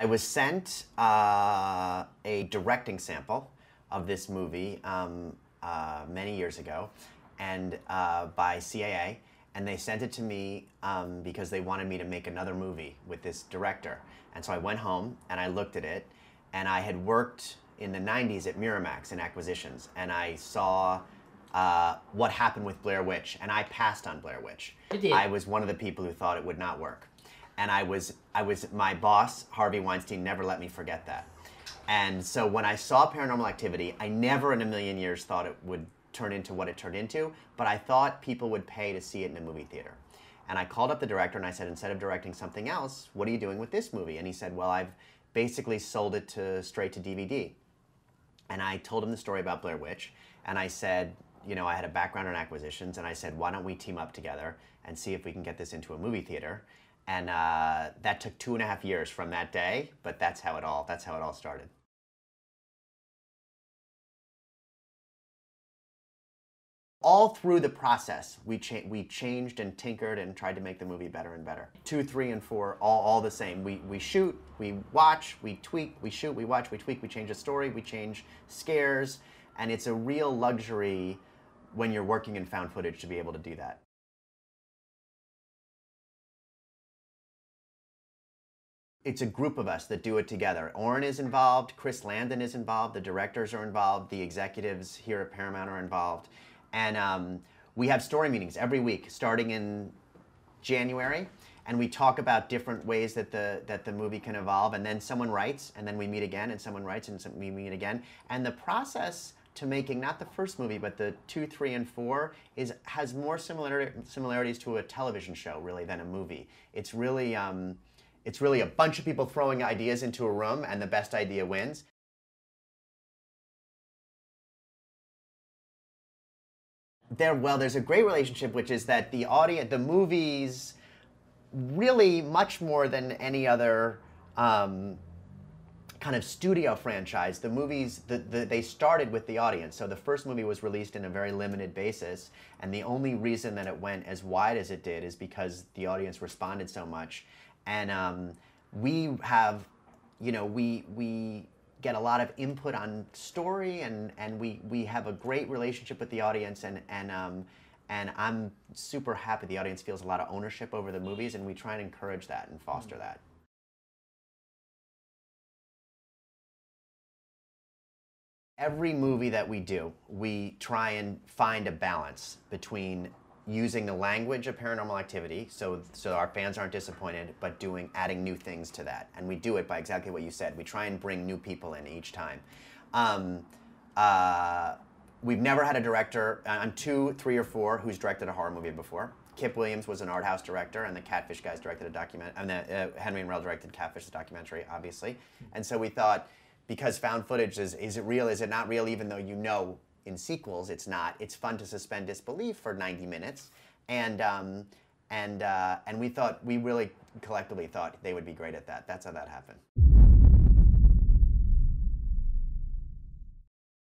I was sent uh, a directing sample of this movie um, uh, many years ago, and uh, by CAA, and they sent it to me um, because they wanted me to make another movie with this director. And so I went home and I looked at it, and I had worked in the '90s at Miramax in acquisitions, and I saw. Uh, what happened with Blair Witch, and I passed on Blair Witch. I was one of the people who thought it would not work and I was I was my boss Harvey Weinstein never let me forget that. And so when I saw Paranormal Activity, I never in a million years thought it would turn into what it turned into, but I thought people would pay to see it in a movie theater. And I called up the director and I said, instead of directing something else, what are you doing with this movie? And he said, well, I've basically sold it to straight to DVD. And I told him the story about Blair Witch, and I said, you know, I had a background in acquisitions, and I said, why don't we team up together and see if we can get this into a movie theater? and uh, that took two and a half years from that day. But that's how it all that's how it all started. all through the process, we, cha we changed and tinkered and tried to make the movie better and better. Two, three, and four, all, all the same. We, we shoot, we watch, we tweak, we shoot, we watch, we tweak, we change the story, we change scares, and it's a real luxury when you're working in found footage to be able to do that. it's a group of us that do it together. Orrin is involved, Chris Landon is involved, the directors are involved, the executives here at Paramount are involved, and um, we have story meetings every week, starting in January, and we talk about different ways that the that the movie can evolve. And then someone writes, and then we meet again, and someone writes, and we meet again. And the process to making not the first movie but the two, three, and four is has more similar similarities to a television show really than a movie. It's really um, it's really a bunch of people throwing ideas into a room and the best idea wins. There, well, there's a great relationship, which is that the audience, the movies, really much more than any other um, kind of studio franchise. The movies, the, the, they started with the audience. So the first movie was released in a very limited basis, and the only reason that it went as wide as it did is because the audience responded so much and um, we have, you know, we we get a lot of input on story, and and we we have a great relationship with the audience, and and um, and I'm super happy the audience feels a lot of ownership over the movies, and we try and encourage that and foster mm -hmm. that. Every movie that we do, we try and find a balance between using the language of paranormal activity so so our fans aren't disappointed but doing adding new things to that and we do it by exactly what you said we try and bring new people in each time um, uh, we've never had a director on uh, two three or four who's directed a horror movie before Kip Williams was an art house director, and the Catfish guys directed a document, and the, uh, Henry and Rel directed Catfish, the documentary, obviously. And so we thought, because found footage is is it real? Is it not real? Even though you know in sequels. It's not. It's fun to suspend disbelief for 90 minutes, and um, and uh, and we thought we really collectively thought they would be great at that. That's how that happened.